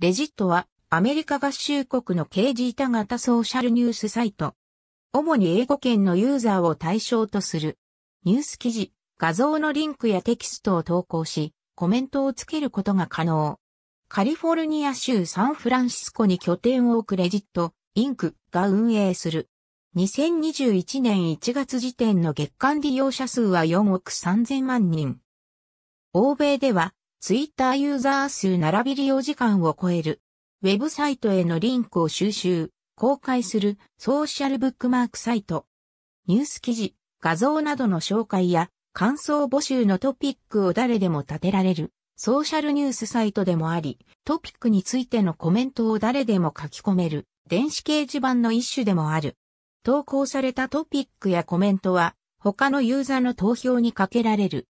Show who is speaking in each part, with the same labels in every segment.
Speaker 1: レジットはアメリカ合衆国の刑事板型ソーシャルニュースサイト。主に英語圏のユーザーを対象とする。ニュース記事、画像のリンクやテキストを投稿し、コメントをつけることが可能。カリフォルニア州サンフランシスコに拠点を置くレジット、インクが運営する。2021年1月時点の月間利用者数は4億3000万人。欧米ではツイッターユーザー数並び利用時間を超える。ウェブサイトへのリンクを収集、公開するソーシャルブックマークサイト。ニュース記事、画像などの紹介や感想募集のトピックを誰でも立てられるソーシャルニュースサイトでもあり、トピックについてのコメントを誰でも書き込める電子掲示板の一種でもある。投稿されたトピックやコメントは他のユーザーの投票にかけられる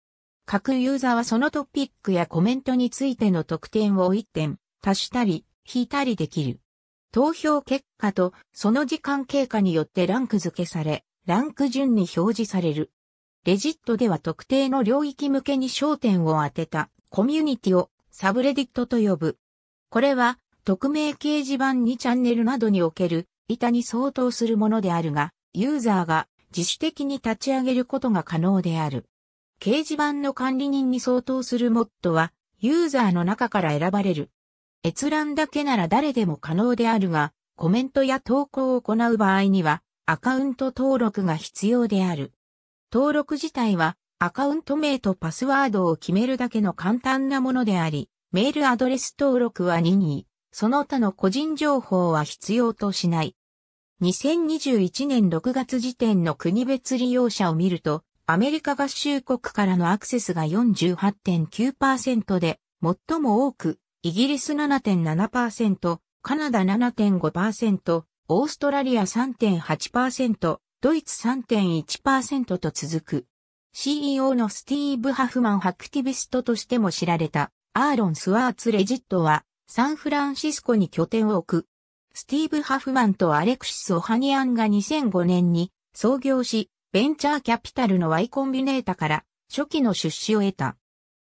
Speaker 1: 各ユーザーはそのトピックやコメントについての特典を1点足したり引いたりできる。投票結果とその時間経過によってランク付けされ、ランク順に表示される。レジットでは特定の領域向けに焦点を当てたコミュニティをサブレディットと呼ぶ。これは匿名掲示板にチャンネルなどにおける板に相当するものであるが、ユーザーが自主的に立ち上げることが可能である。掲示板の管理人に相当するモッドは、ユーザーの中から選ばれる。閲覧だけなら誰でも可能であるが、コメントや投稿を行う場合には、アカウント登録が必要である。登録自体は、アカウント名とパスワードを決めるだけの簡単なものであり、メールアドレス登録は任意、その他の個人情報は必要としない。2021年6月時点の国別利用者を見ると、アメリカ合衆国からのアクセスが48.9%で、最も多く、イギリス7.7%、カナダ7.5%、オーストラリア3.8%、ドイツ3.1%と続く。CEO のスティーブ・ハフマン・ハクティビストとしても知られた、アーロン・スワーツ・レジットは、サンフランシスコに拠点を置く。スティーブ・ハフマンとアレクシス・オハニアンが2005年に創業し、ベンチャーキャピタルの Y コンビネータから初期の出資を得た。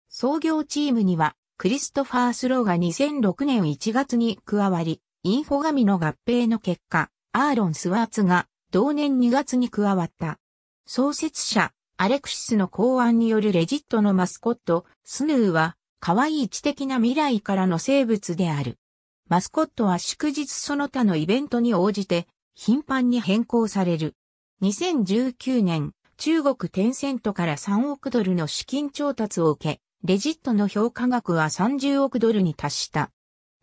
Speaker 1: 創業チームには、クリストファー・スローが2006年1月に加わり、インフォガミの合併の結果、アーロン・スワーツが同年2月に加わった。創設者、アレクシスの考案によるレジットのマスコット、スヌーは、可愛い知的な未来からの生物である。マスコットは祝日その他のイベントに応じて、頻繁に変更される。2019年、中国テンセントから3億ドルの資金調達を受け、レジットの評価額は30億ドルに達した。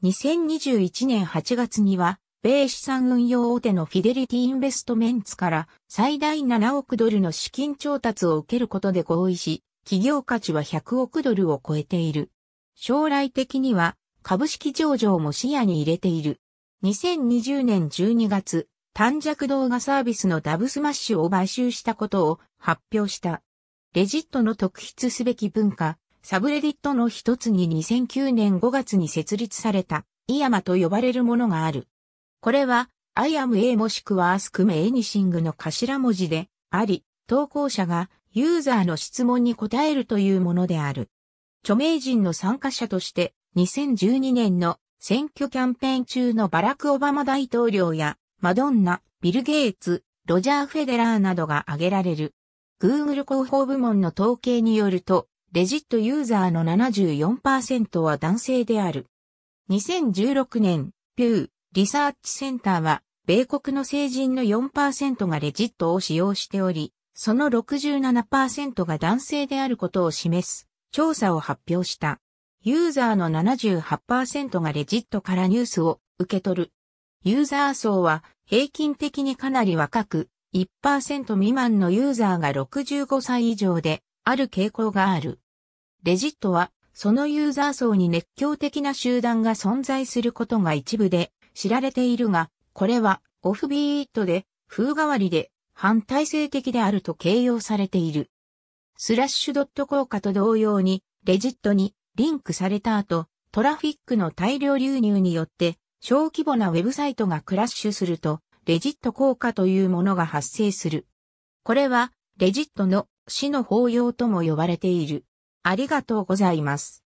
Speaker 1: 2021年8月には、米資産運用大手のフィデリティインベストメンツから最大7億ドルの資金調達を受けることで合意し、企業価値は100億ドルを超えている。将来的には株式上場も視野に入れている。2020年12月、短尺動画サービスのダブスマッシュを買収したことを発表した。レジットの特筆すべき文化、サブレディットの一つに2009年5月に設立された、イヤマと呼ばれるものがある。これは、I am A もしくは Ask Me Anything の頭文字で、あり、投稿者がユーザーの質問に答えるというものである。著名人の参加者として、2012年の選挙キャンペーン中のバラク・オバマ大統領やマドンナ、ビル・ゲイツ、ロジャー・フェデラーなどが挙げられる。Google 広報部門の統計によると、レジットユーザーの74%は男性である。2016年、ピュー、リサーチセンターは、米国の成人の4%がレジットを使用しており、その67%が男性であることを示す調査を発表した。ユーザーの78%がレジットからニュースを受け取るユーザー層は平均的にかなり若く、1%未満のユーザーが65歳以上である傾向がある。レジットは、そのユーザー層に熱狂的な集団が存在することが一部で知られているが、これはオフビートで風変わりで反体制的であると形容されている。スラッシュドット効果と同様に、レジットにリンクされた後、トラフィックの大量流入によって小規模なウェブサイトがクラッシュすると、レジット効果というものが発生する。これは、レジットの死の法要とも呼ばれている。ありがとうございます。